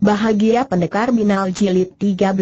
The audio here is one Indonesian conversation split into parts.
Bahagia Pendekar Binal Jilid 13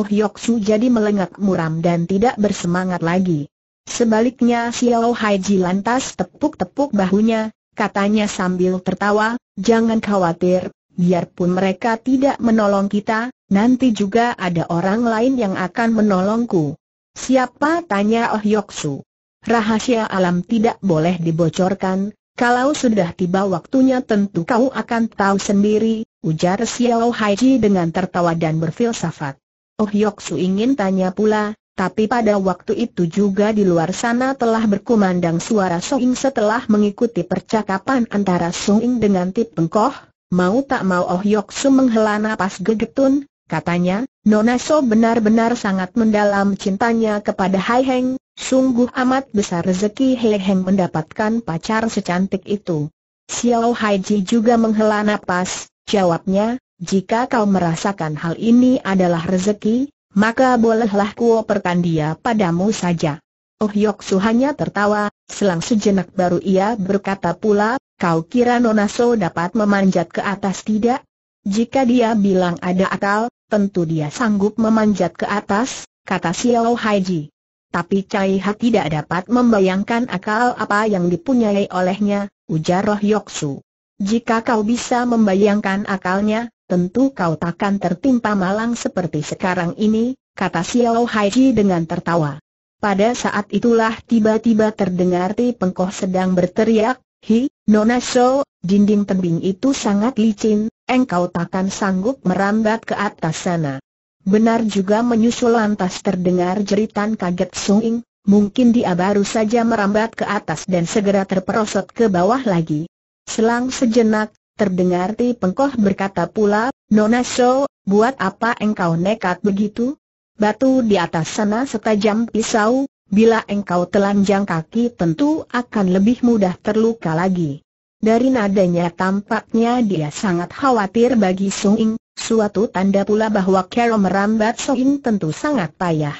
Oh Su jadi melengak muram dan tidak bersemangat lagi. Sebaliknya Xiao Haiji lantas tepuk-tepuk bahunya, katanya sambil tertawa, jangan khawatir, biarpun mereka tidak menolong kita, nanti juga ada orang lain yang akan menolongku. Siapa? tanya Oh Su. Rahasia alam tidak boleh dibocorkan, kalau sudah tiba waktunya tentu kau akan tahu sendiri, Ujar Xiao Haiji dengan tertawa dan berfilsafat. Oh Yoksu ingin tanya pula, tapi pada waktu itu juga di luar sana telah berkumandang suara Soing setelah mengikuti percakapan antara Soing dengan Tip Pengkoh. Mau tak mau Oh Yoksu menghela napas gegetun, katanya, Nona So benar-benar sangat mendalam cintanya kepada Hai Heng, sungguh amat besar rezeki Hai Heng mendapatkan pacar secantik itu. Xiao Haiji juga menghela napas, Jawabnya, jika kau merasakan hal ini adalah rezeki, maka bolehlah kuoperkan dia padamu saja. Oh Yok Su hanya tertawa, selang sejenak baru ia berkata pula, kau kira Nona So dapat memanjat ke atas tidak? Jika dia bilang ada akal, tentu dia sanggup memanjat ke atas, kata Xiao Haiji. Tapi Cai Ha tidak dapat membayangkan akal apa yang dipunyai olehnya, ujar Roh Yok Su. Jika kau bisa membayangkan akalnya, tentu kau takkan tertimpa malang seperti sekarang ini, kata Xiao Haiji dengan tertawa. Pada saat itulah tiba-tiba terdengar Ti Pengkoh sedang berteriak, Hi, Nona So, dinding tebing itu sangat licin, engkau takkan sanggup merambat ke atas sana. Benar juga menyusul lantas terdengar jeritan kaget Sung Ing, mungkin dia baru saja merambat ke atas dan segera terperosot ke bawah lagi. Selang sejenak, terdengar Ti Pengkoh berkata pula, Nona So, buat apa engkau nekat begitu? Batu di atas sana setajam pisau, bila engkau telanjang kaki tentu akan lebih mudah terluka lagi. Dari nadanya tampaknya dia sangat khawatir bagi Sung Ing, suatu tanda pula bahwa Kero merambat Sung Ing tentu sangat payah.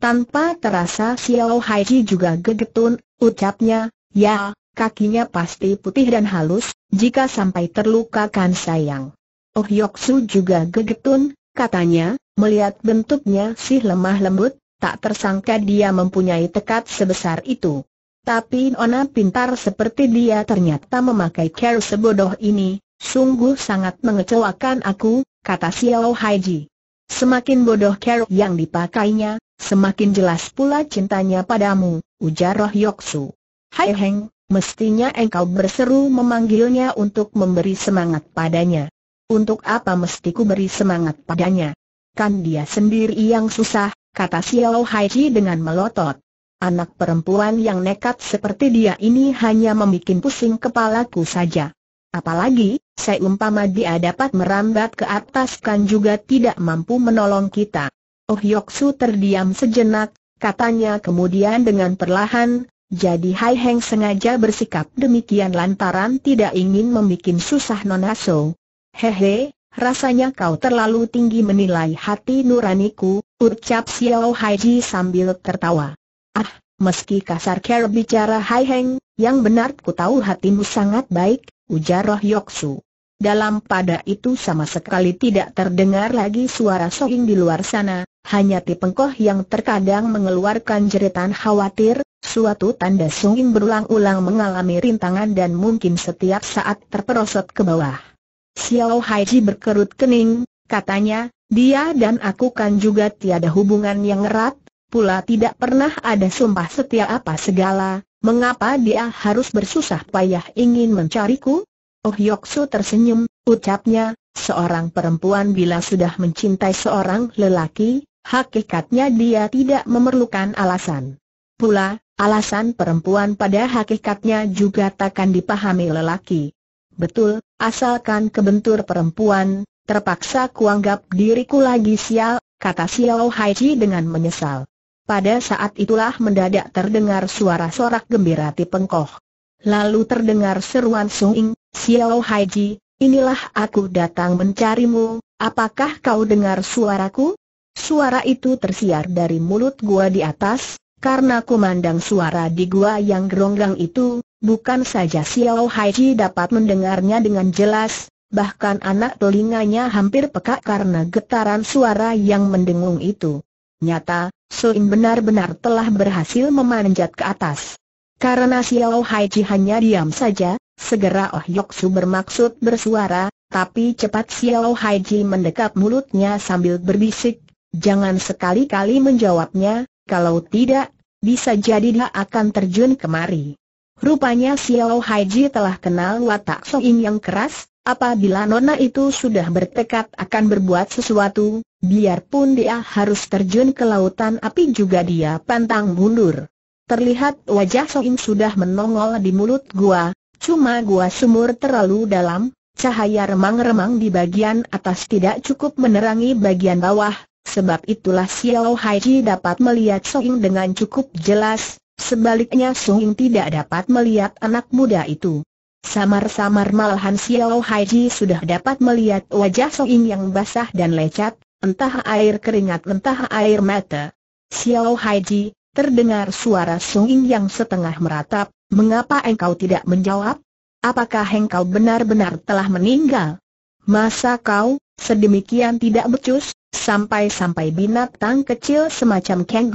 Tanpa terasa Xiao Haiji juga gegetun, ucapnya, ya, kakinya pasti putih dan halus, jika sampai terluka kan sayang. Oh Yoksu juga gegetun, katanya, melihat bentuknya sih lemah lembut, tak tersangka dia mempunyai tekad sebesar itu. Tapi Nona pintar seperti dia ternyata memakai care sebodoh ini, sungguh sangat mengecewakan aku, kata Xiao Haiji. Semakin bodoh care yang dipakainya, semakin jelas pula cintanya padamu, ujar Roh Yoksu. Hai Heng, Mestinya engkau berseru memanggilnya untuk memberi semangat padanya. Untuk apa mestiku beri semangat padanya? Kan dia sendiri yang susah, kata Xiao Haiji dengan melotot. Anak perempuan yang nekat seperti dia ini hanya membuat pusing kepalaku saja. Apalagi, saya umpama dia dapat merambat ke atas kan juga tidak mampu menolong kita. Oh Yoksu terdiam sejenak, katanya kemudian dengan perlahan, jadi Hai Heng sengaja bersikap demikian lantaran tidak ingin membuat susah Nona So. Hehe, rasanya kau terlalu tinggi menilai hati nuraniku, ucap Xiao Haiji sambil tertawa. Ah, meski kasar care bicara Hai Heng, yang benar ku tahu hatimu sangat baik, ujar Roh Yoksu. Dalam pada itu sama sekali tidak terdengar lagi suara soing di luar sana, hanya Tipengkoh yang terkadang mengeluarkan jeritan khawatir, Suatu tanda Soing berulang-ulang mengalami rintangan dan mungkin setiap saat terperosot ke bawah. Xiao Haiji berkerut kening, katanya, dia dan aku kan juga tiada hubungan yang erat, pula tidak pernah ada sumpah setia apa segala, mengapa dia harus bersusah payah ingin mencariku? Oh Yoksu tersenyum, ucapnya, seorang perempuan bila sudah mencintai seorang lelaki, hakikatnya dia tidak memerlukan alasan. Pula, alasan perempuan pada hakikatnya juga takkan dipahami lelaki. Betul, asalkan kebentur perempuan, terpaksa kuanggap diriku lagi sial, kata Xiao Haiji dengan menyesal. Pada saat itulah mendadak terdengar suara sorak gembira pengkoh Lalu terdengar seruan Sung Ing, Xiao Haiji, inilah aku datang mencarimu, apakah kau dengar suaraku? Suara itu tersiar dari mulut gua di atas, karena kumandang suara di gua yang geronggang itu, bukan saja Xiao Haiji dapat mendengarnya dengan jelas, bahkan anak telinganya hampir peka karena getaran suara yang mendengung itu. Nyata, Soin benar-benar telah berhasil memanjat ke atas. Karena Xiao Haiji hanya diam saja, segera Oh Yok Su bermaksud bersuara, tapi cepat Xiao Haiji mendekap mulutnya sambil berbisik, jangan sekali-kali menjawabnya, kalau tidak, bisa jadi dia akan terjun kemari. Rupanya Xiao Haiji telah kenal watak Soin yang keras, apabila nona itu sudah bertekad akan berbuat sesuatu, biarpun dia harus terjun ke lautan api juga dia pantang mundur. Terlihat wajah Soin sudah menongol di mulut gua, cuma gua sumur terlalu dalam, cahaya remang-remang di bagian atas tidak cukup menerangi bagian bawah, sebab itulah Xiao Haiji dapat melihat Soing dengan cukup jelas, sebaliknya Soing tidak dapat melihat anak muda itu. Samar-samar malahan Xiao Haiji sudah dapat melihat wajah Soing yang basah dan lecet, entah air keringat entah air mata. Xiao Haiji, terdengar suara Soing yang setengah meratap, mengapa engkau tidak menjawab? Apakah engkau benar-benar telah meninggal? Masa kau, sedemikian tidak becus? Sampai-sampai binatang kecil semacam Kang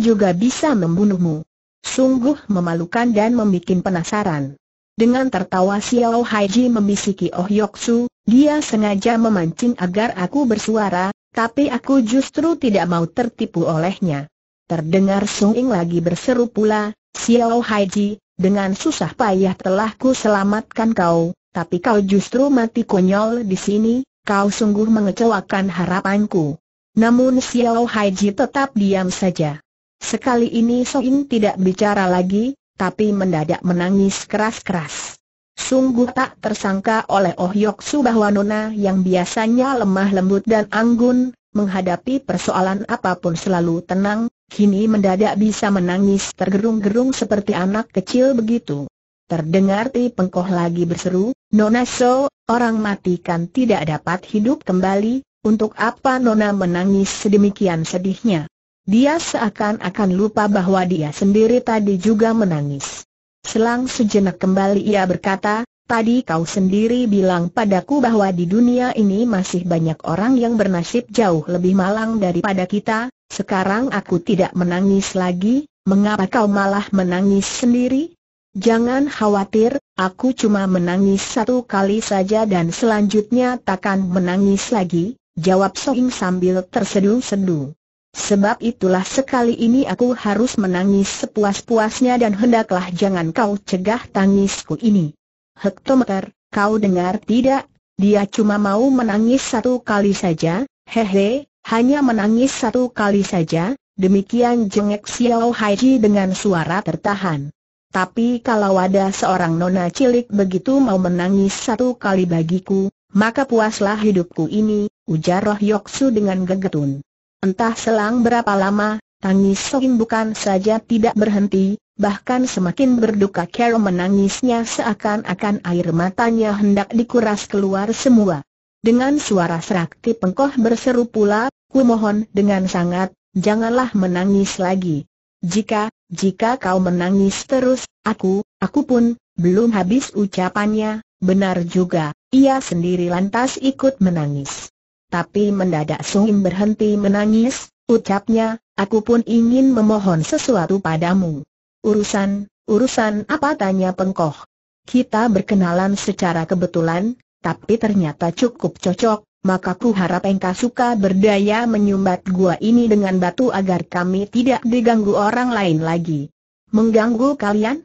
juga bisa membunuhmu. Sungguh memalukan dan membuat penasaran. Dengan tertawa Xiao Haiji membisiki Oh Yoksu, dia sengaja memancing agar aku bersuara, tapi aku justru tidak mau tertipu olehnya. Terdengar Sung Ing lagi berseru pula, Xiao Haiji, dengan susah payah telah ku selamatkan kau, tapi kau justru mati konyol di sini, kau sungguh mengecewakan harapanku. Namun Xiao Haiji tetap diam saja. Sekali ini Soin tidak bicara lagi, tapi mendadak menangis keras-keras. Sungguh tak tersangka oleh Oh Yok Su bahwa Nona yang biasanya lemah lembut dan anggun, menghadapi persoalan apapun selalu tenang, kini mendadak bisa menangis tergerung-gerung seperti anak kecil begitu. Terdengar Ti Pengkoh lagi berseru, Nona So, orang mati kan tidak dapat hidup kembali, untuk apa Nona menangis sedemikian sedihnya? Dia seakan-akan lupa bahwa dia sendiri tadi juga menangis. Selang sejenak kembali ia berkata, Tadi kau sendiri bilang padaku bahwa di dunia ini masih banyak orang yang bernasib jauh lebih malang daripada kita, sekarang aku tidak menangis lagi, mengapa kau malah menangis sendiri? Jangan khawatir, aku cuma menangis satu kali saja dan selanjutnya takkan menangis lagi, jawab Soing sambil terseduh-seduh. Sebab itulah sekali ini aku harus menangis sepuas-puasnya dan hendaklah jangan kau cegah tangisku ini. Hektometer, kau dengar tidak? Dia cuma mau menangis satu kali saja, hehe, hanya menangis satu kali saja, demikian jengek Xiao Haiji dengan suara tertahan. Tapi kalau ada seorang nona cilik begitu mau menangis satu kali bagiku, maka puaslah hidupku ini, ujar Roh Yoksu dengan gegetun. Entah selang berapa lama, tangis Sohim bukan saja tidak berhenti, bahkan semakin berduka Carol menangisnya seakan-akan air matanya hendak dikuras keluar semua. Dengan suara serakti pengkoh berseru pula, "Ku mohon dengan sangat, janganlah menangis lagi. Jika, jika kau menangis terus, aku, aku pun, belum habis ucapannya, benar juga, ia sendiri lantas ikut menangis. Tapi mendadak Sungim berhenti menangis, ucapnya, aku pun ingin memohon sesuatu padamu. Urusan, urusan apa tanya pengkoh? Kita berkenalan secara kebetulan, tapi ternyata cukup cocok, maka ku harap engkau suka berdaya menyumbat gua ini dengan batu agar kami tidak diganggu orang lain lagi. Mengganggu kalian?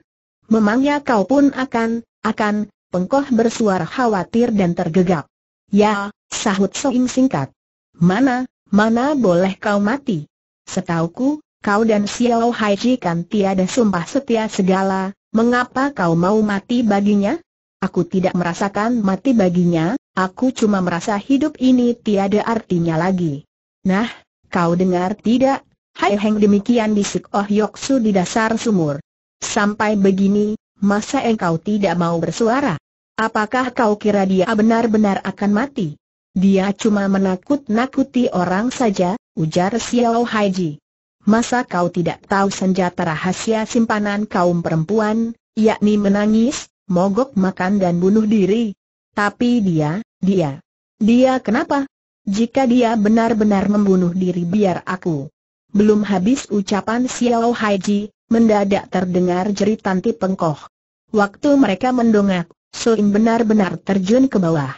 Memangnya kau pun akan, akan, pengkoh bersuara khawatir dan tergegap. Ya, sahut soing singkat. Mana, mana boleh kau mati? Setauku, kau dan Xiao Haiji kan tiada sumpah setia segala, mengapa kau mau mati baginya? Aku tidak merasakan mati baginya, Aku cuma merasa hidup ini tiada artinya lagi. Nah, kau dengar tidak? Hai Heng demikian bisik Oh Yoksu di dasar sumur. Sampai begini, masa engkau tidak mau bersuara? Apakah kau kira dia benar-benar akan mati? Dia cuma menakut-nakuti orang saja, ujar Xiao Haiji. Masa kau tidak tahu senjata rahasia simpanan kaum perempuan, yakni menangis, mogok makan dan bunuh diri? Tapi dia, dia, dia kenapa? Jika dia benar-benar membunuh diri biar aku. Belum habis ucapan Xiao Haiji, mendadak terdengar jeritan ti pengkoh. Waktu mereka mendongak, Soim benar-benar terjun ke bawah.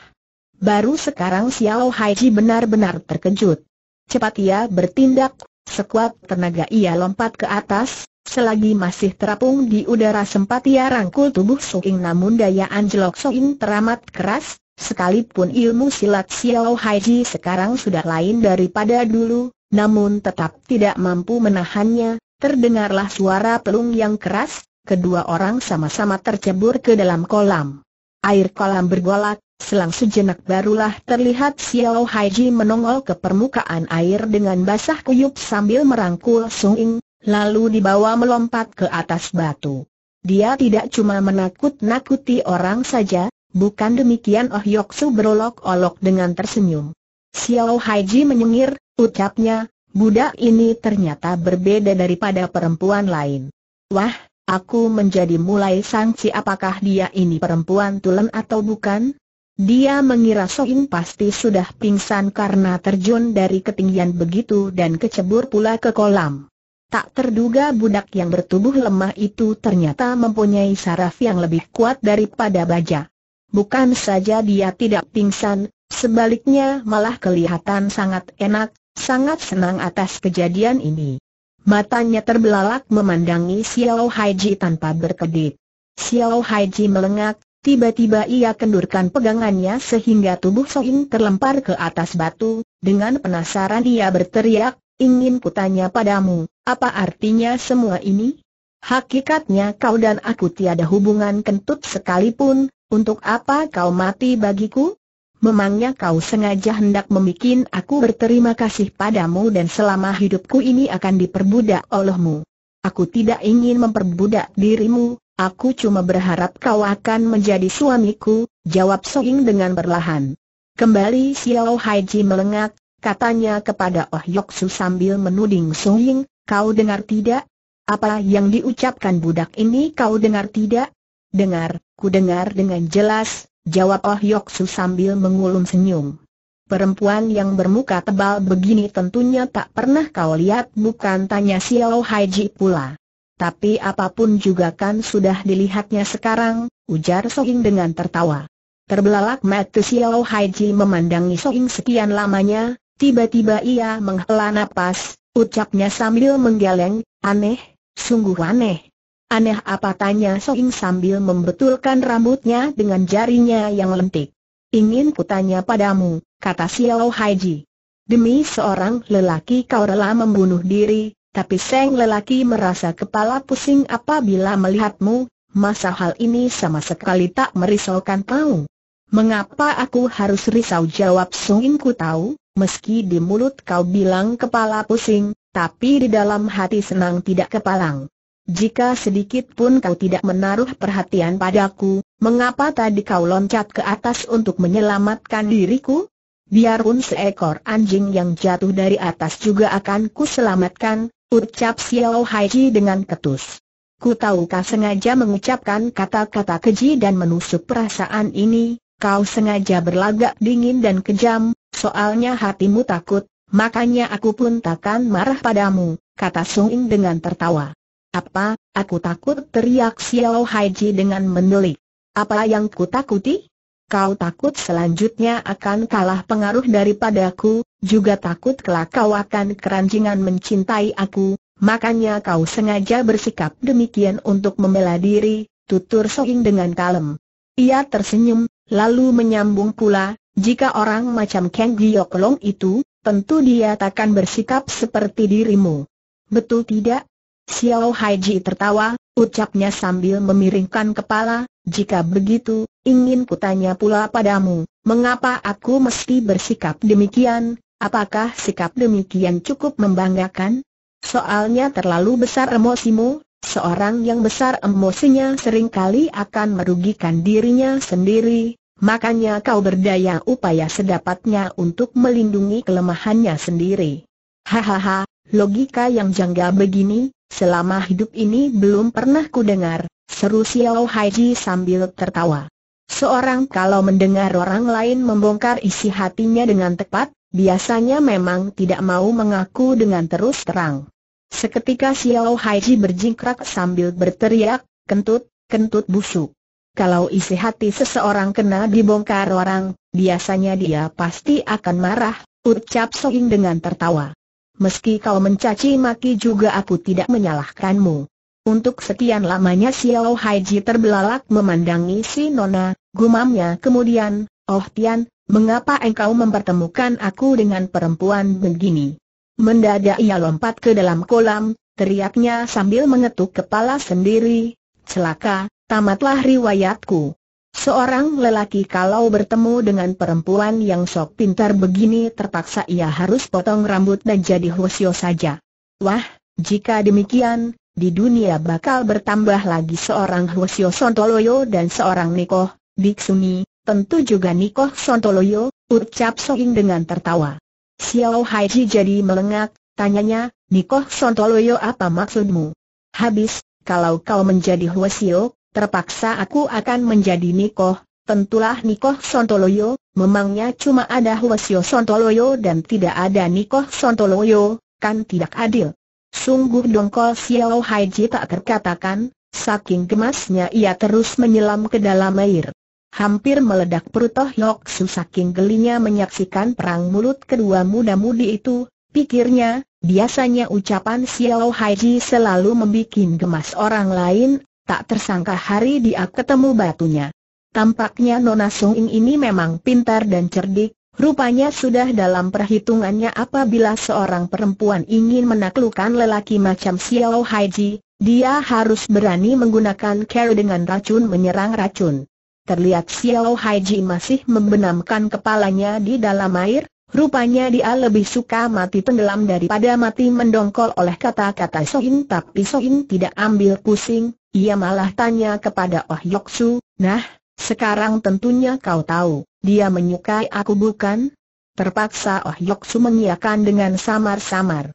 Baru sekarang Xiao Haiji benar-benar terkejut. Cepat ia bertindak, sekuat tenaga ia lompat ke atas, Selagi masih terapung di udara sempat ia rangkul tubuh Soing namun daya anjlok Soing teramat keras, sekalipun ilmu silat Xiao Haiji sekarang sudah lain daripada dulu, namun tetap tidak mampu menahannya, terdengarlah suara pelung yang keras, kedua orang sama-sama tercebur ke dalam kolam. Air kolam bergolak, selang sejenak barulah terlihat Xiao Haiji menongol ke permukaan air dengan basah kuyup sambil merangkul Sung Ing, lalu dibawa melompat ke atas batu. Dia tidak cuma menakut-nakuti orang saja, bukan demikian Oh Yok Su berolok-olok dengan tersenyum. Xiao Haiji menyengir, ucapnya, budak ini ternyata berbeda daripada perempuan lain. Wah, aku menjadi mulai sangsi apakah dia ini perempuan tulen atau bukan? Dia mengira Soin pasti sudah pingsan karena terjun dari ketinggian begitu dan kecebur pula ke kolam. Tak terduga budak yang bertubuh lemah itu ternyata mempunyai saraf yang lebih kuat daripada baja. Bukan saja dia tidak pingsan, sebaliknya malah kelihatan sangat enak, sangat senang atas kejadian ini. Matanya terbelalak memandangi Xiao Haiji tanpa berkedip. Xiao Haiji melengak, tiba-tiba ia kendurkan pegangannya sehingga tubuh Soing terlempar ke atas batu, dengan penasaran ia berteriak, ingin kutanya padamu, apa artinya semua ini? Hakikatnya kau dan aku tiada hubungan kentut sekalipun, untuk apa kau mati bagiku? Memangnya kau sengaja hendak membuat aku berterima kasih padamu dan selama hidupku ini akan diperbudak olehmu. Aku tidak ingin memperbudak dirimu, aku cuma berharap kau akan menjadi suamiku, jawab Soing dengan perlahan. Kembali Xiao Haiji melengak, katanya kepada Oh Yoksu sambil menuding Soing, Kau dengar tidak? Apa yang diucapkan budak ini kau dengar tidak? Dengar, ku dengar dengan jelas, jawab Oh Yoksu sambil mengulung senyum. Perempuan yang bermuka tebal begini tentunya tak pernah kau lihat bukan tanya Xiao Haiji pula. Tapi apapun juga kan sudah dilihatnya sekarang, ujar Soing dengan tertawa. Terbelalak mata Xiao Haiji memandangi Soing sekian lamanya, tiba-tiba ia menghela nafas. Ucapnya sambil menggeleng, aneh, sungguh aneh. Aneh apa tanya Soing sambil membetulkan rambutnya dengan jarinya yang lentik. Ingin kutanya padamu, kata Xiao Haiji. Demi seorang lelaki kau rela membunuh diri, tapi Seng lelaki merasa kepala pusing apabila melihatmu, masa hal ini sama sekali tak merisaukan kau. Mengapa aku harus risau jawab Soing ku tahu? Meski di mulut kau bilang kepala pusing, tapi di dalam hati senang tidak kepalang. Jika sedikit pun kau tidak menaruh perhatian padaku, mengapa tadi kau loncat ke atas untuk menyelamatkan diriku? Biarpun seekor anjing yang jatuh dari atas juga akan ku selamatkan, ucap Xiao Haiji dengan ketus. Ku tahu kau sengaja mengucapkan kata-kata keji dan menusuk perasaan ini, kau sengaja berlagak dingin dan kejam, Soalnya hatimu takut, makanya aku pun takkan marah padamu, kata Sung Ing dengan tertawa. Apa, aku takut teriak Xiao Haiji dengan mendelik. Apa yang ku takuti? Kau takut selanjutnya akan kalah pengaruh daripadaku, juga takut kelak kau akan keranjingan mencintai aku, makanya kau sengaja bersikap demikian untuk membela diri, tutur Soing dengan kalem. Ia tersenyum, lalu menyambung pula, jika orang macam Kang Gyokolong itu, tentu dia takkan bersikap seperti dirimu. Betul tidak? Xiao Haiji tertawa, ucapnya sambil memiringkan kepala, jika begitu, ingin kutanya pula padamu, mengapa aku mesti bersikap demikian, apakah sikap demikian cukup membanggakan? Soalnya terlalu besar emosimu, Seorang yang besar emosinya seringkali akan merugikan dirinya sendiri, Makanya kau berdaya upaya sedapatnya untuk melindungi kelemahannya sendiri. Hahaha, logika yang janggal begini, selama hidup ini belum pernah ku dengar, seru Xiao Haiji sambil tertawa. Seorang kalau mendengar orang lain membongkar isi hatinya dengan tepat, biasanya memang tidak mau mengaku dengan terus terang. Seketika Xiao Haiji berjingkrak sambil berteriak, kentut, kentut busuk. Kalau isi hati seseorang kena dibongkar orang, biasanya dia pasti akan marah, ucap Soing dengan tertawa. Meski kau mencaci maki juga aku tidak menyalahkanmu. Untuk sekian lamanya Xiao Haiji terbelalak memandangi si Nona, gumamnya kemudian, Oh Tian, mengapa engkau mempertemukan aku dengan perempuan begini? Mendadak ia lompat ke dalam kolam, teriaknya sambil mengetuk kepala sendiri, celaka, Tamatlah riwayatku. Seorang lelaki kalau bertemu dengan perempuan yang sok pintar begini terpaksa ia harus potong rambut dan jadi hosyo saja. Wah, jika demikian, di dunia bakal bertambah lagi seorang hosyo sontoloyo dan seorang nikoh, biksuni, tentu juga nikoh sontoloyo, ucap Soing dengan tertawa. Xiao Haiji jadi melengak, tanyanya, nikoh sontoloyo apa maksudmu? Habis, kalau kau menjadi hosyo, terpaksa aku akan menjadi Nikoh, tentulah Nikoh Sontoloyo, memangnya cuma ada Huasyo Sontoloyo dan tidak ada Nikoh Sontoloyo, kan tidak adil. Sungguh dongkol Xiao Haiji tak terkatakan, saking gemasnya ia terus menyelam ke dalam air. Hampir meledak perut Toh Yok Su saking gelinya menyaksikan perang mulut kedua muda-mudi itu, pikirnya, biasanya ucapan Xiao Haiji selalu membuat gemas orang lain, tak tersangka hari dia ketemu batunya. Tampaknya Nona Sung Ing ini memang pintar dan cerdik, rupanya sudah dalam perhitungannya apabila seorang perempuan ingin menaklukkan lelaki macam Xiao Haiji, dia harus berani menggunakan care dengan racun menyerang racun. Terlihat Xiao Haiji masih membenamkan kepalanya di dalam air, Rupanya dia lebih suka mati tenggelam daripada mati mendongkol oleh kata-kata Soin tapi Soin tidak ambil pusing, ia malah tanya kepada Oh Yoksu, nah, sekarang tentunya kau tahu, dia menyukai aku bukan? Terpaksa Oh Yoksu mengiakan dengan samar-samar.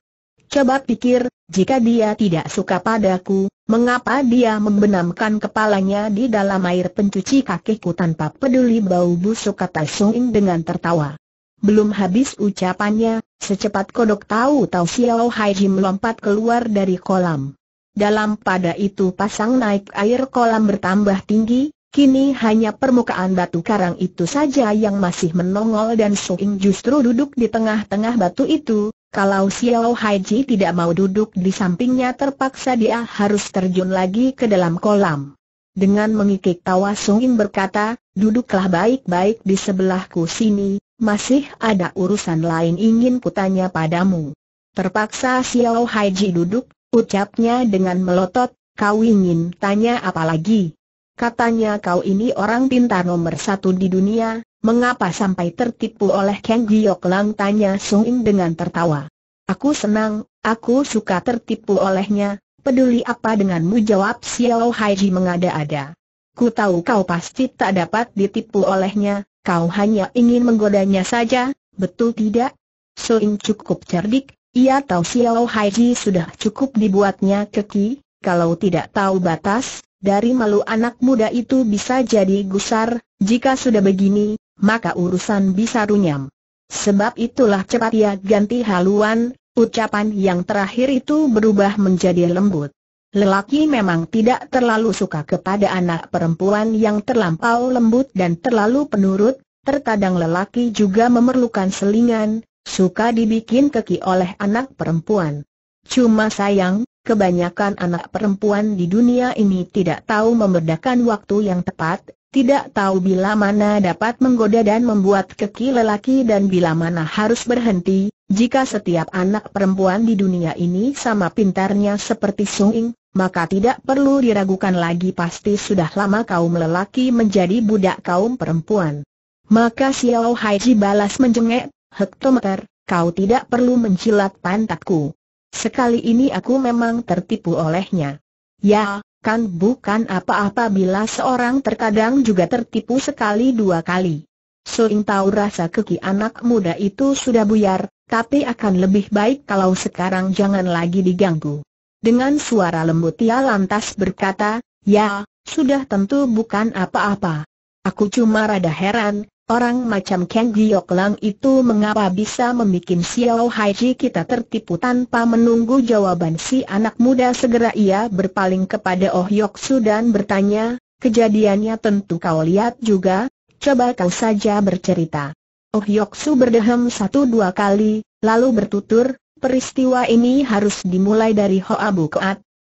Coba pikir, jika dia tidak suka padaku, mengapa dia membenamkan kepalanya di dalam air pencuci kakiku tanpa peduli bau busuk kata Sung dengan tertawa. Belum habis ucapannya, secepat kodok tahu-tahu Xiao Hai Jim melompat keluar dari kolam dalam pada itu pasang naik air kolam bertambah tinggi, kini hanya permukaan batu karang itu saja yang masih menongol dan Suing justru duduk di tengah-tengah batu itu, kalau Xiao Haiji tidak mau duduk di sampingnya terpaksa dia harus terjun lagi ke dalam kolam. Dengan mengikik tawa Ying berkata, duduklah baik-baik di sebelahku sini, masih ada urusan lain ingin kutanya padamu. Terpaksa Xiao Haiji duduk Ucapnya dengan melotot, kau ingin tanya apa lagi? Katanya kau ini orang pintar nomor satu di dunia, mengapa sampai tertipu oleh Kang Giok Lang tanya Sung In dengan tertawa. Aku senang, aku suka tertipu olehnya, peduli apa denganmu jawab Xiao Haiji mengada-ada. Ku tahu kau pasti tak dapat ditipu olehnya, kau hanya ingin menggodanya saja, betul tidak? Soing cukup cerdik, ia tahu Xiao Haiji sudah cukup dibuatnya keki, kalau tidak tahu batas, dari malu anak muda itu bisa jadi gusar, jika sudah begini, maka urusan bisa runyam. Sebab itulah cepat ia ganti haluan, ucapan yang terakhir itu berubah menjadi lembut. Lelaki memang tidak terlalu suka kepada anak perempuan yang terlampau lembut dan terlalu penurut, terkadang lelaki juga memerlukan selingan, suka dibikin keki oleh anak perempuan. Cuma sayang, kebanyakan anak perempuan di dunia ini tidak tahu membedakan waktu yang tepat, tidak tahu bila mana dapat menggoda dan membuat keki lelaki dan bila mana harus berhenti. Jika setiap anak perempuan di dunia ini sama pintarnya seperti Sung maka tidak perlu diragukan lagi pasti sudah lama kaum lelaki menjadi budak kaum perempuan. Maka Xiao Haiji balas menjengek, Hektometer, kau tidak perlu mencilat pantatku. Sekali ini aku memang tertipu olehnya. Ya, kan bukan apa-apa bila seorang terkadang juga tertipu sekali dua kali. Soing tahu rasa keki anak muda itu sudah buyar, tapi akan lebih baik kalau sekarang jangan lagi diganggu. Dengan suara lembut ia lantas berkata, ya, sudah tentu bukan apa-apa. Aku cuma rada heran, Orang macam Kang Giok Lang itu mengapa bisa membuat Xiao Hai Ji kita tertipu tanpa menunggu jawaban si anak muda segera ia berpaling kepada Oh Yok Su dan bertanya, kejadiannya tentu kau lihat juga, coba kau saja bercerita. Oh Yok Su berdehem satu dua kali, lalu bertutur, peristiwa ini harus dimulai dari Hoa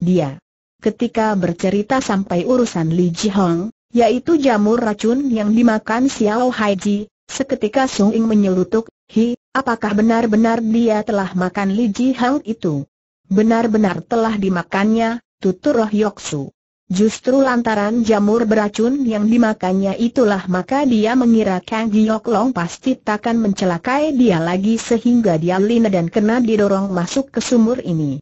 dia. Ketika bercerita sampai urusan Li Ji Hong, yaitu jamur racun yang dimakan Xiao Haiji. Seketika Sung Ing menyelutuk, Hi, apakah benar-benar dia telah makan Li Ji hang itu? Benar-benar telah dimakannya, tutur Roh su. Justru lantaran jamur beracun yang dimakannya itulah maka dia mengira Kang Giok Long pasti takkan mencelakai dia lagi sehingga dia lina dan kena didorong masuk ke sumur ini.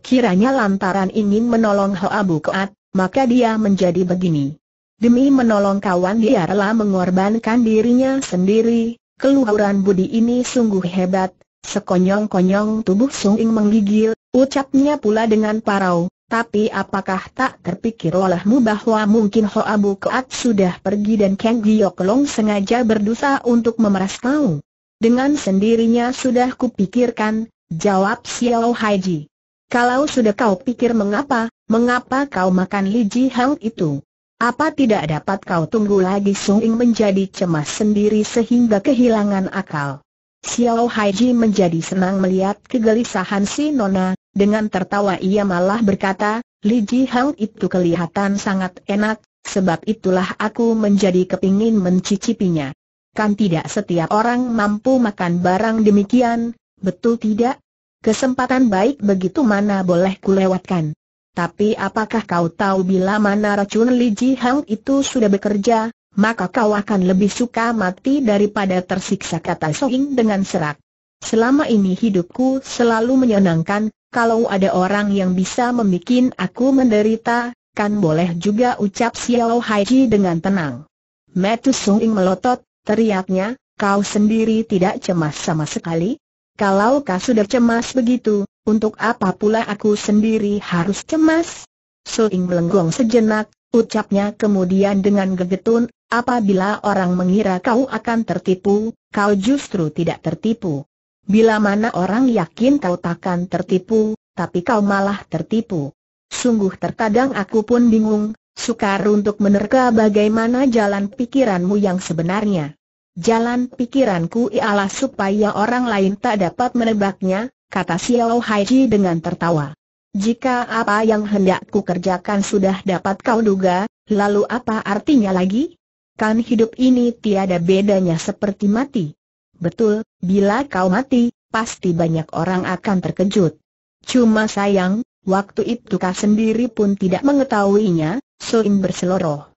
Kiranya lantaran ingin menolong Hoa keat, maka dia menjadi begini. Demi menolong kawan dia rela mengorbankan dirinya sendiri, keluhuran budi ini sungguh hebat, sekonyong-konyong tubuh Sung Ing menggigil, ucapnya pula dengan parau, tapi apakah tak terpikir olehmu bahwa mungkin Hoa Bu Keat sudah pergi dan Kang Giok Long sengaja berdosa untuk memeras kau? Dengan sendirinya sudah kupikirkan, jawab Xiao Haiji. Kalau sudah kau pikir mengapa, mengapa kau makan Li Ji hang itu? Apa tidak dapat kau tunggu lagi Sung Ing menjadi cemas sendiri sehingga kehilangan akal. Xiao Haiji menjadi senang melihat kegelisahan si Nona, dengan tertawa ia malah berkata, Li Ji Hang itu kelihatan sangat enak, sebab itulah aku menjadi kepingin mencicipinya. Kan tidak setiap orang mampu makan barang demikian, betul tidak? Kesempatan baik begitu mana boleh kulewatkan. Tapi apakah kau tahu bila mana racun Li Ji Hang itu sudah bekerja, maka kau akan lebih suka mati daripada tersiksa kata Sohing dengan serak. Selama ini hidupku selalu menyenangkan, kalau ada orang yang bisa membuat aku menderita, kan boleh juga ucap Xiao Hai Ji dengan tenang. Metu Sohing melotot, teriaknya, kau sendiri tidak cemas sama sekali? Kalau kau sudah cemas begitu, untuk apa pula aku sendiri harus cemas? Soing melenggong sejenak, ucapnya kemudian dengan gegetun, apabila orang mengira kau akan tertipu, kau justru tidak tertipu. Bila mana orang yakin kau takkan tertipu, tapi kau malah tertipu. Sungguh terkadang aku pun bingung, sukar untuk menerka bagaimana jalan pikiranmu yang sebenarnya. Jalan pikiranku ialah supaya orang lain tak dapat menebaknya, kata Xiao Haiji dengan tertawa. Jika apa yang hendak ku kerjakan sudah dapat kau duga, lalu apa artinya lagi? Kan hidup ini tiada bedanya seperti mati. Betul, bila kau mati, pasti banyak orang akan terkejut. Cuma sayang, waktu itu kau sendiri pun tidak mengetahuinya, Soim berseloroh.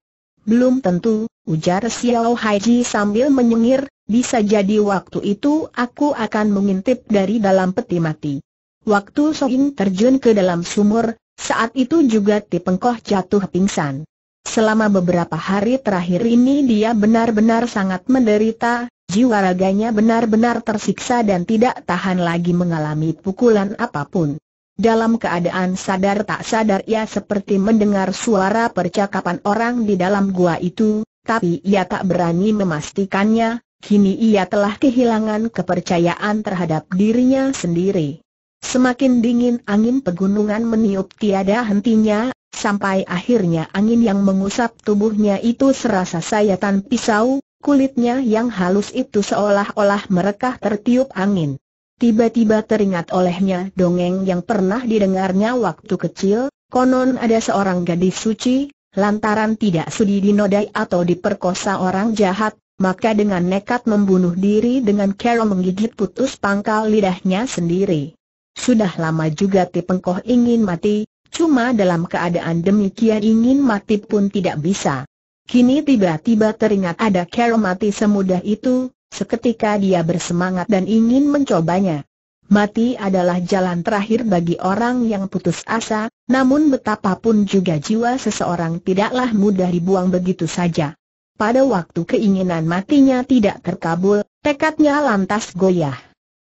Belum tentu, Ujar Xiao Haiji sambil menyengir, bisa jadi waktu itu aku akan mengintip dari dalam peti mati. Waktu Soin terjun ke dalam sumur, saat itu juga Tipengkoh jatuh pingsan. Selama beberapa hari terakhir ini dia benar-benar sangat menderita, jiwa raganya benar-benar tersiksa dan tidak tahan lagi mengalami pukulan apapun. Dalam keadaan sadar tak sadar ia seperti mendengar suara percakapan orang di dalam gua itu, tapi ia tak berani memastikannya, kini ia telah kehilangan kepercayaan terhadap dirinya sendiri. Semakin dingin angin pegunungan meniup tiada hentinya, sampai akhirnya angin yang mengusap tubuhnya itu serasa sayatan pisau, kulitnya yang halus itu seolah-olah merekah tertiup angin. Tiba-tiba teringat olehnya dongeng yang pernah didengarnya waktu kecil, konon ada seorang gadis suci, Lantaran tidak sudi dinodai atau diperkosa orang jahat, maka dengan nekat membunuh diri dengan cara menggigit putus pangkal lidahnya sendiri. Sudah lama juga Tipengkoh ingin mati, cuma dalam keadaan demikian ingin mati pun tidak bisa. Kini tiba-tiba teringat ada cara mati semudah itu, seketika dia bersemangat dan ingin mencobanya. Mati adalah jalan terakhir bagi orang yang putus asa, namun betapapun juga jiwa seseorang tidaklah mudah dibuang begitu saja. Pada waktu keinginan matinya tidak terkabul, tekadnya lantas goyah.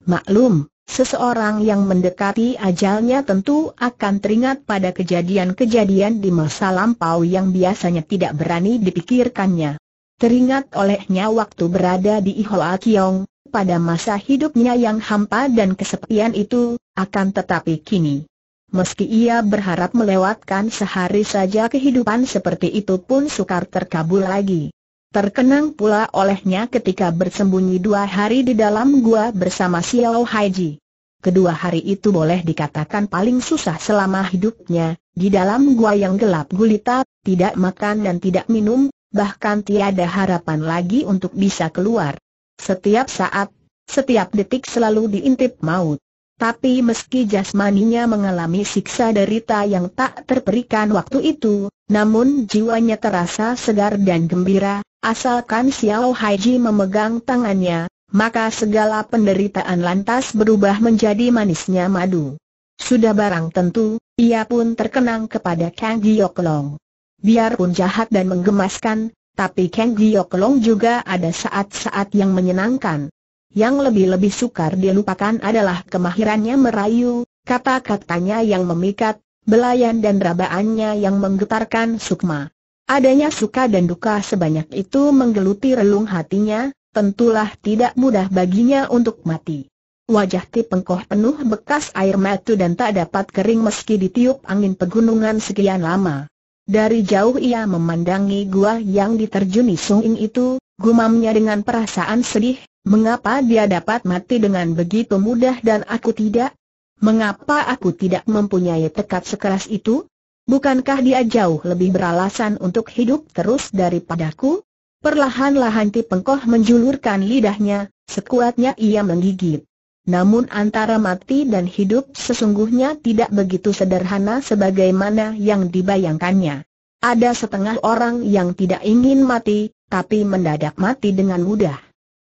Maklum, seseorang yang mendekati ajalnya tentu akan teringat pada kejadian-kejadian di masa lampau yang biasanya tidak berani dipikirkannya. Teringat olehnya waktu berada di Ihoa Kiong, pada masa hidupnya yang hampa dan kesepian itu, akan tetapi kini. Meski ia berharap melewatkan sehari saja kehidupan seperti itu pun sukar terkabul lagi. Terkenang pula olehnya ketika bersembunyi dua hari di dalam gua bersama Xiao Haiji. Kedua hari itu boleh dikatakan paling susah selama hidupnya, di dalam gua yang gelap gulita, tidak makan dan tidak minum, bahkan tiada harapan lagi untuk bisa keluar. Setiap saat, setiap detik selalu diintip maut. Tapi meski jasmaninya mengalami siksa derita yang tak terperikan waktu itu, namun jiwanya terasa segar dan gembira, asalkan Xiao Haiji memegang tangannya, maka segala penderitaan lantas berubah menjadi manisnya madu. Sudah barang tentu, ia pun terkenang kepada Kang Giok Long. Biarpun jahat dan menggemaskan, tapi Kang Long juga ada saat-saat yang menyenangkan. Yang lebih-lebih sukar dilupakan adalah kemahirannya merayu, kata-katanya yang memikat, belayan dan rabaannya yang menggetarkan sukma. Adanya suka dan duka sebanyak itu menggeluti relung hatinya, tentulah tidak mudah baginya untuk mati. Wajah Ti Pengkoh penuh bekas air mata dan tak dapat kering meski ditiup angin pegunungan sekian lama. Dari jauh ia memandangi gua yang diterjuni Sung itu, gumamnya dengan perasaan sedih, mengapa dia dapat mati dengan begitu mudah dan aku tidak? Mengapa aku tidak mempunyai tekad sekeras itu? Bukankah dia jauh lebih beralasan untuk hidup terus daripadaku? Perlahan-lahan Ti Pengkoh menjulurkan lidahnya, sekuatnya ia menggigit. Namun antara mati dan hidup sesungguhnya tidak begitu sederhana sebagaimana yang dibayangkannya. Ada setengah orang yang tidak ingin mati, tapi mendadak mati dengan mudah.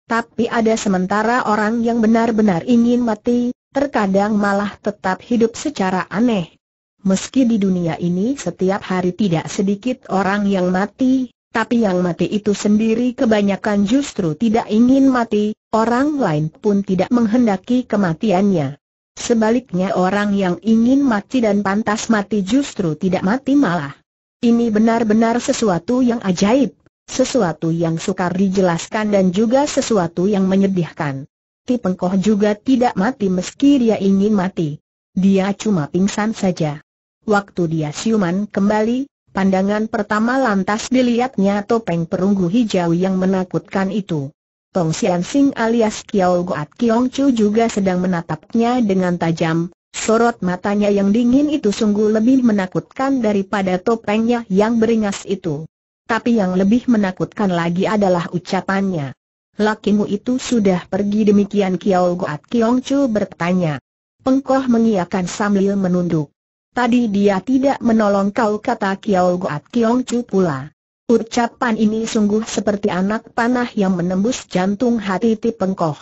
Tapi ada sementara orang yang benar-benar ingin mati, terkadang malah tetap hidup secara aneh. Meski di dunia ini setiap hari tidak sedikit orang yang mati, tapi yang mati itu sendiri kebanyakan justru tidak ingin mati, orang lain pun tidak menghendaki kematiannya. Sebaliknya orang yang ingin mati dan pantas mati justru tidak mati malah. Ini benar-benar sesuatu yang ajaib, sesuatu yang sukar dijelaskan dan juga sesuatu yang menyedihkan. Ti Pengkoh juga tidak mati meski dia ingin mati. Dia cuma pingsan saja. Waktu dia siuman kembali, Pandangan pertama lantas dilihatnya topeng perunggu hijau yang menakutkan itu. Tong Sian Sing alias Kiao Goat Kiong Chu juga sedang menatapnya dengan tajam, sorot matanya yang dingin itu sungguh lebih menakutkan daripada topengnya yang beringas itu. Tapi yang lebih menakutkan lagi adalah ucapannya. Lakimu itu sudah pergi demikian Kiao Goat Kiong Chu bertanya. Pengkoh mengiakan sambil menunduk. Tadi dia tidak menolong kau kata Kiao Goat Kiong Chu pula. Ucapan ini sungguh seperti anak panah yang menembus jantung hati Ti Pengkoh.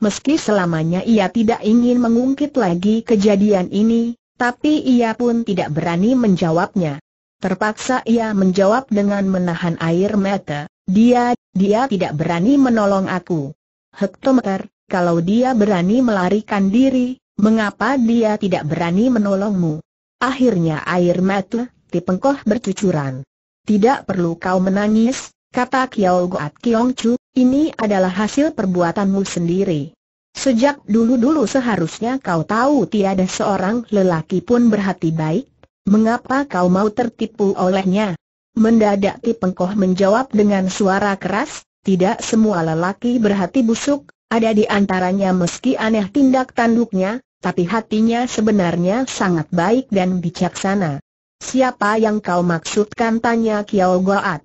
Meski selamanya ia tidak ingin mengungkit lagi kejadian ini, tapi ia pun tidak berani menjawabnya. Terpaksa ia menjawab dengan menahan air mata, dia, dia tidak berani menolong aku. Hektometer, kalau dia berani melarikan diri, mengapa dia tidak berani menolongmu? Akhirnya air mata, tipengkoh bercucuran. Tidak perlu kau menangis, kata Kiao Goat Kiong Chu, ini adalah hasil perbuatanmu sendiri. Sejak dulu-dulu seharusnya kau tahu tiada seorang lelaki pun berhati baik, mengapa kau mau tertipu olehnya? Mendadak Tipengkoh menjawab dengan suara keras, tidak semua lelaki berhati busuk, ada di antaranya meski aneh tindak tanduknya, tapi hatinya sebenarnya sangat baik dan bijaksana. Siapa yang kau maksudkan? Tanya Kiao Goat.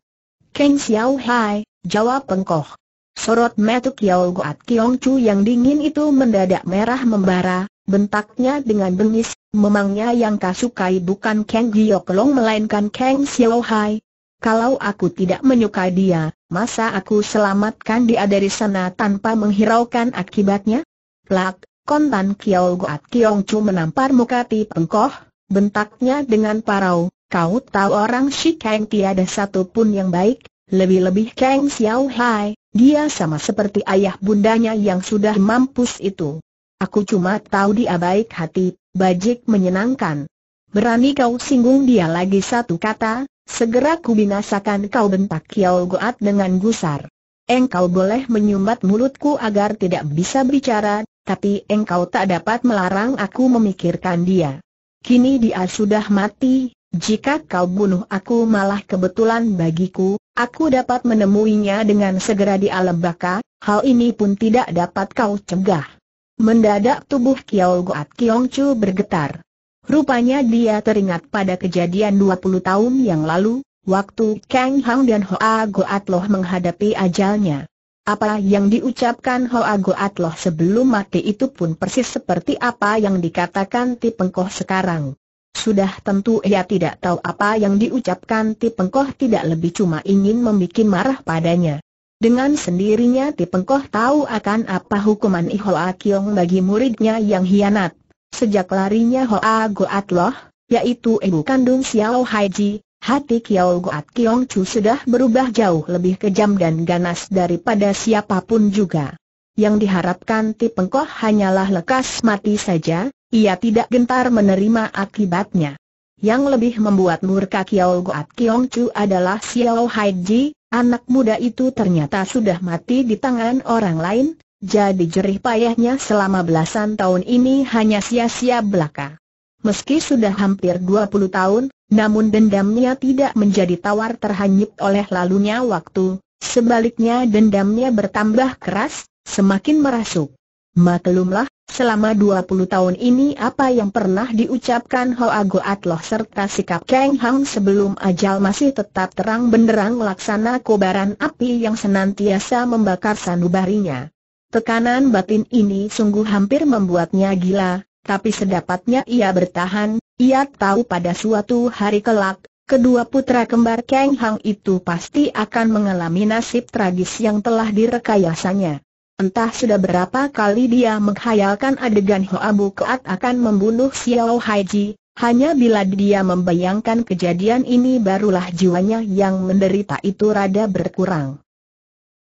Keng Xiao Hai, jawab pengkoh. Sorot mata Kiao Goat Kiong Chu yang dingin itu mendadak merah membara, bentaknya dengan bengis, memangnya yang sukai bukan Keng Giok Long melainkan Keng Xiao Hai. Kalau aku tidak menyukai dia, masa aku selamatkan dia dari sana tanpa menghiraukan akibatnya? Plak, Kontan Kiao Goat Kiong Chu menampar muka Ti Pengkoh, bentaknya dengan parau, kau tahu orang si Kang tiada satu pun yang baik, lebih-lebih Kang Xiao Hai, dia sama seperti ayah bundanya yang sudah mampus itu. Aku cuma tahu dia baik hati, bajik menyenangkan. Berani kau singgung dia lagi satu kata, segera kubinasakan kau bentak Kiao Goat dengan gusar engkau boleh menyumbat mulutku agar tidak bisa bicara, tapi engkau tak dapat melarang aku memikirkan dia. Kini dia sudah mati, jika kau bunuh aku malah kebetulan bagiku, aku dapat menemuinya dengan segera di alam baka, hal ini pun tidak dapat kau cegah. Mendadak tubuh Kiao Goat Kiong Chu bergetar. Rupanya dia teringat pada kejadian 20 tahun yang lalu, waktu Kang Hang dan Hoa Goat Loh menghadapi ajalnya. Apa yang diucapkan Hoa Atloh sebelum mati itu pun persis seperti apa yang dikatakan Ti Pengkoh sekarang. Sudah tentu ia tidak tahu apa yang diucapkan Ti Pengkoh tidak lebih cuma ingin membuat marah padanya. Dengan sendirinya Ti Pengkoh tahu akan apa hukuman Ho Kiong bagi muridnya yang hianat. Sejak larinya Hoa Atloh, yaitu ibu kandung Xiao Haiji, Hati Kiao Goat Kiong Chu sudah berubah jauh lebih kejam dan ganas daripada siapapun juga. Yang diharapkan Ti Pengkoh hanyalah lekas mati saja, ia tidak gentar menerima akibatnya. Yang lebih membuat murka Kiao Goat Kiong Chu adalah Xiao Hai Ji, anak muda itu ternyata sudah mati di tangan orang lain, jadi jerih payahnya selama belasan tahun ini hanya sia-sia belaka. Meski sudah hampir 20 tahun, namun dendamnya tidak menjadi tawar terhanyut oleh lalunya waktu, sebaliknya dendamnya bertambah keras, semakin merasuk. Maklumlah, selama 20 tahun ini apa yang pernah diucapkan Hoa Goat serta sikap Kang Hang sebelum ajal masih tetap terang benderang laksana kobaran api yang senantiasa membakar sanubarinya. Tekanan batin ini sungguh hampir membuatnya gila, tapi sedapatnya ia bertahan, ia tahu pada suatu hari kelak, kedua putra kembar Kang Hang itu pasti akan mengalami nasib tragis yang telah direkayasanya. Entah sudah berapa kali dia menghayalkan adegan Hoa keat akan membunuh Xiao Haiji, hanya bila dia membayangkan kejadian ini barulah jiwanya yang menderita itu rada berkurang.